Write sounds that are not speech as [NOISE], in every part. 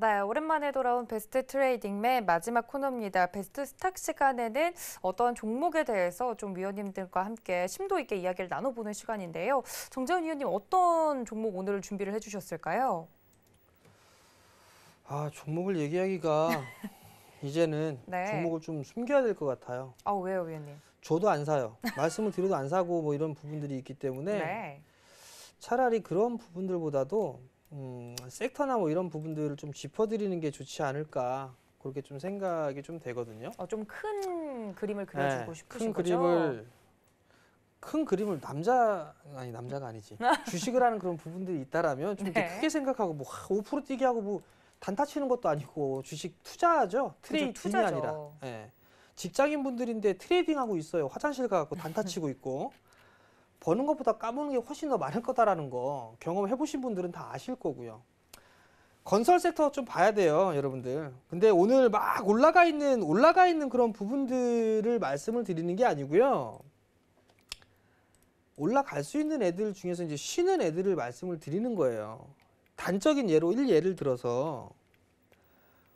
네, 오랜만에 돌아온 베스트 트레이딩맨 마지막 코너입니다. 베스트 스탁 시간에는 어떠한 종목에 대해서 좀 위원님들과 함께 심도 있게 이야기를 나눠보는 시간인데요. 정재훈 위원님 어떤 종목 오늘 준비를 해주셨을까요? 아, 종목을 얘기하기가 [LAUGHS] 이제는 네. 종목을 좀 숨겨야 될 것 같아요. 아, 왜요, 위원님? 저도 안 사요. 말씀을 드려도 안 사고 뭐 이런 부분들이 있기 때문에 네. 차라리 그런 부분들보다도 음, 섹터나 뭐 이런 부분들을 좀 짚어드리는 게 좋지 않을까 그렇게 좀 생각이 좀 되거든요. 어, 좀큰 그림을 네, 그려주고 네, 싶으신 큰 거죠? 그림을 큰 그림을 남자 아니 남자가 아니지 [LAUGHS] 주식을 하는 그런 부분들이 있다라면 좀 이렇게 네. 크게 생각하고 뭐 5%뛰게 하고 뭐 단타 치는 것도 아니고 주식 투자죠 트레이딩이 투자죠. 아니라 예. 직장인 분들인데 트레이딩 하고 있어요 화장실 가고 갖 단타 치고 있고 버는 것보다 까먹는 게 훨씬 더 많을 거다라는 거 경험해 보신 분들은 다 아실 거고요. 건설 섹터 좀 봐야 돼요, 여러분들. 근데 오늘 막 올라가 있는 올라가 있는 그런 부분들을 말씀을 드리는 게 아니고요. 올라갈 수 있는 애들 중에서 이제 쉬는 애들을 말씀을 드리는 거예요. 단적인 예로 일 예를 들어서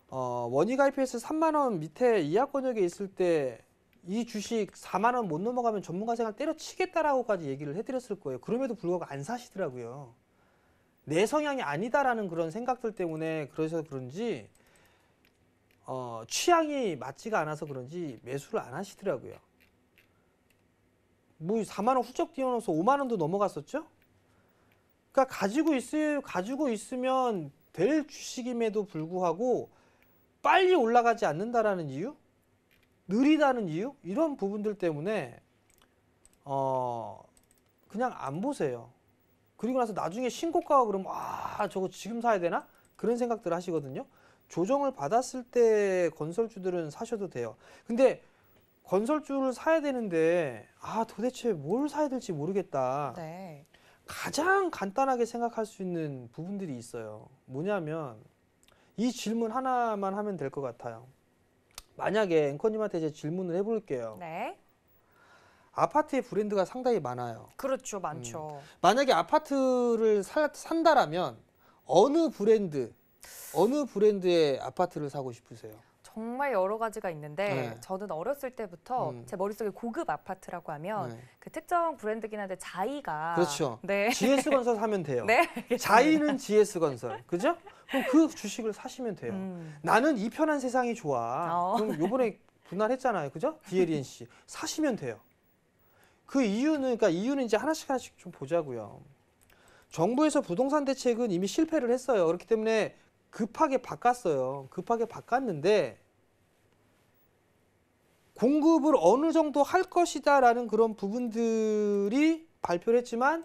어, 원익 IPS 3만 원 밑에 이하 권역에 있을 때이 주식 4만 원 못 넘어가면 전문가 생활 때려치겠다라고까지 얘기를 해드렸을 거예요. 그럼에도 불구하고 안 사시더라고요. 내 성향이 아니다라는 그런 생각들 때문에 그러셔서 그런지 어, 취향이 맞지가 않아서 그런지 매수를 안 하시더라고요. 뭐 4만 원 훌쩍 뛰어넘어서 5만 원도 넘어갔었죠? 그러니까 가지고 있을 가지고 있으면 될 주식임에도 불구하고 빨리 올라가지 않는다라는 이유? 느리다는 이유 이런 부분들 때문에 어 그냥 안 보세요. 그리고 나서 나중에 신고가가 그러면 아 저거 지금 사야 되나 그런 생각들 하시거든요. 조정을 받았을 때 건설주들은 사셔도 돼요. 근데 건설주를 사야 되는데 아 도대체 뭘 사야 될지 모르겠다. 네. 가장 간단하게 생각할 수 있는 부분들이 있어요. 뭐냐면 이 질문 하나만 하면 될 것 같아요. 만약에 앵커님한테 이제 질문을 해볼게요. 네. 아파트의 브랜드가 상당히 많아요. 그렇죠, 음. 많죠. 음. 만약에 아파트를 살, 산다라면 어느 브랜드, 어느 브랜드의 아파트를 사고 싶으세요? 정말 여러 가지가 있는데 네. 저는 어렸을 때부터 음. 제 머릿속에 고급 아파트라고 하면 네. 그 특정 브랜드긴 한데 자이가 그렇죠. 네. GS 건설 사면 돼요. [LAUGHS] 네. 자이는 GS 건설. 그죠? 그럼 그 주식을 사시면 돼요. 음. 나는 이 편한 세상이 좋아. 어. 그럼 요번에 분할했잖아요. 그죠? DLNC. 사시면 돼요. 그 이유는 그러니까 이유는 이제 하나씩 하나씩 좀 보자고요. 정부에서 부동산 대책은 이미 실패를 했어요. 그렇기 때문에 급하게 바꿨어요. 급하게 바꿨는데 공급을 어느 정도 할 것이다 라는 그런 부분들이 발표를 했지만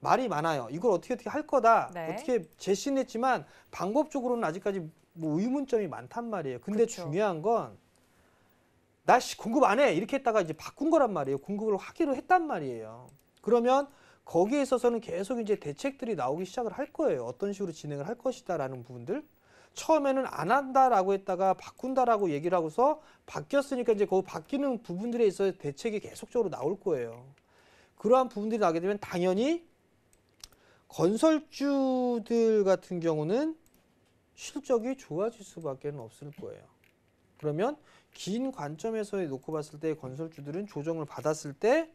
말이 많아요. 이걸 어떻게 어떻게 할 거다. 네. 어떻게 제시는 했지만 방법적으로는 아직까지 뭐 의문점이 많단 말이에요. 근데 그쵸. 중요한 건 나 공급 안 해. 이렇게 했다가 이제 바꾼 거란 말이에요. 공급을 하기로 했단 말이에요. 그러면 거기에 있어서는 계속 이제 대책들이 나오기 시작을 할 거예요. 어떤 식으로 진행을 할 것이다라는 부분들. 처음에는 안 한다라고 했다가 바꾼다라고 얘기를 하고서 바뀌었으니까 이제 그 바뀌는 부분들에 있어서 대책이 계속적으로 나올 거예요. 그러한 부분들이 나게 되면 당연히 건설주들 같은 경우는 실적이 좋아질 수밖에 없을 거예요. 그러면 긴 관점에서 놓고 봤을 때 건설주들은 조정을 받았을 때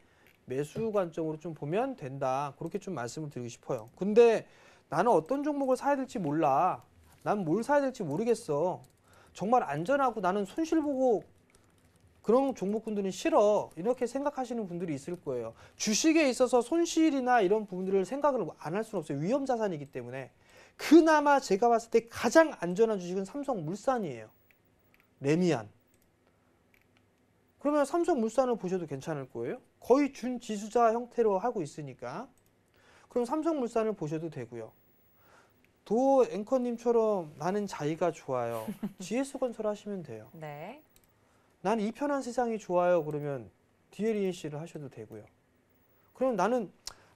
매수 관점으로 좀 보면 된다. 그렇게 좀 말씀을 드리고 싶어요. 근데 나는 어떤 종목을 사야 될지 몰라. 난뭘 사야 될지 모르겠어. 정말 안전하고 나는 손실 보고 그런 종목군들은 싫어 이렇게 생각하시는 분들이 있을 거예요. 주식에 있어서 손실이나 이런 부분들을 생각을 안 할 수는 없어요. 위험 자산이기 때문에 그나마 제가 봤을 때 가장 안전한 주식은 삼성물산이에요. 레미안. 그러면 삼성물산을 보셔도 괜찮을 거예요. 거의 준지수자 형태로 하고 있으니까. 그럼 삼성물산을 보셔도 되고요. 도 앵커님처럼 나는 자기가 좋아요. GS [LAUGHS] 건설 하시면 돼요. 네. 난이 편한 세상이 좋아요. 그러면 d l e c 를 하셔도 되고요. 그럼 나는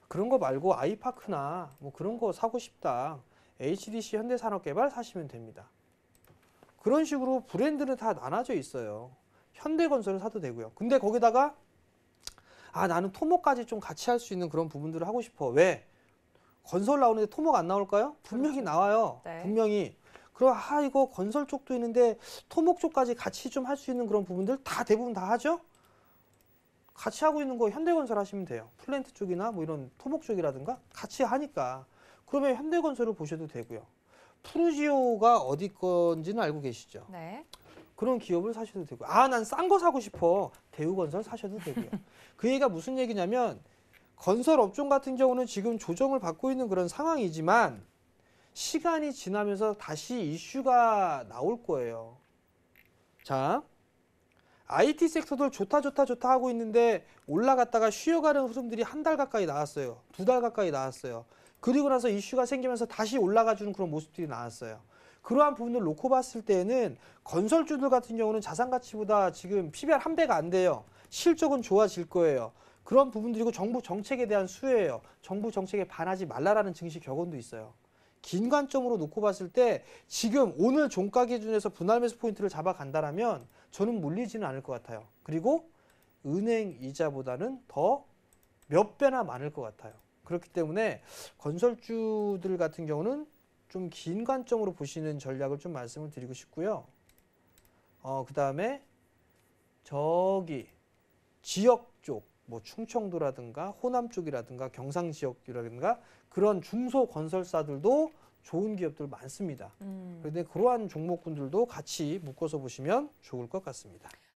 그런 거 말고 아이파크나 뭐 그런 거 사고 싶다. HDC 현대산업개발 사시면 됩니다. 그런 식으로 브랜드는 다 나눠져 있어요. 현대건설을 사도 되고요. 근데 거기다가 아 나는 토모까지 좀 같이 할 수 있는 그런 부분들을 하고 싶어. 왜? 건설 나오는데 토목 안 나올까요? 분명히 그렇죠. 나와요. 네. 분명히. 그럼 아 이거 건설 쪽도 있는데 토목 쪽까지 같이 좀 할 수 있는 그런 부분들 다 대부분 다 하죠? 같이 하고 있는 거 현대건설 하시면 돼요. 플랜트 쪽이나 뭐 이런 토목 쪽이라든가 같이 하니까. 그러면 현대건설을 보셔도 되고요. 푸르지오가 어디 건지는 알고 계시죠? 네. 그런 기업을 사셔도 되고 아난 싼 거 사고 싶어 대우건설 사셔도 되고요. [LAUGHS] 그 얘기가 무슨 얘기냐면 건설 업종 같은 경우는 지금 조정을 받고 있는 그런 상황이지만 시간이 지나면서 다시 이슈가 나올 거예요. 자, IT 섹터들 좋다 좋다 좋다 하고 있는데 올라갔다가 쉬어가는 흐름들이 한 달 가까이 나왔어요. 두 달 가까이 나왔어요. 그리고 나서 이슈가 생기면서 다시 올라가 주는 그런 모습들이 나왔어요. 그러한 부분을 놓고 봤을 때는 건설주들 같은 경우는 자산 가치보다 지금 PBR 한 배가 안 돼요. 실적은 좋아질 거예요. 그런 부분들이고 정부 정책에 대한 수혜예요. 정부 정책에 반하지 말라라는 증시 격언도 있어요. 긴 관점으로 놓고 봤을 때 지금 오늘 종가 기준에서 분할 매수 포인트를 잡아간다라면 저는 물리지는 않을 것 같아요. 그리고 은행 이자보다는 더 몇 배나 많을 것 같아요. 그렇기 때문에 건설주들 같은 경우는 좀 긴 관점으로 보시는 전략을 좀 말씀을 드리고 싶고요. 어, 그 다음에 저기 지역 쪽뭐 충청도라든가 호남 쪽이라든가 경상 지역이라든가 그런 중소 건설사들도 좋은 기업들 많습니다. 음. 그런데 그러한 종목군들도 같이 묶어서 보시면 좋을 것 같습니다.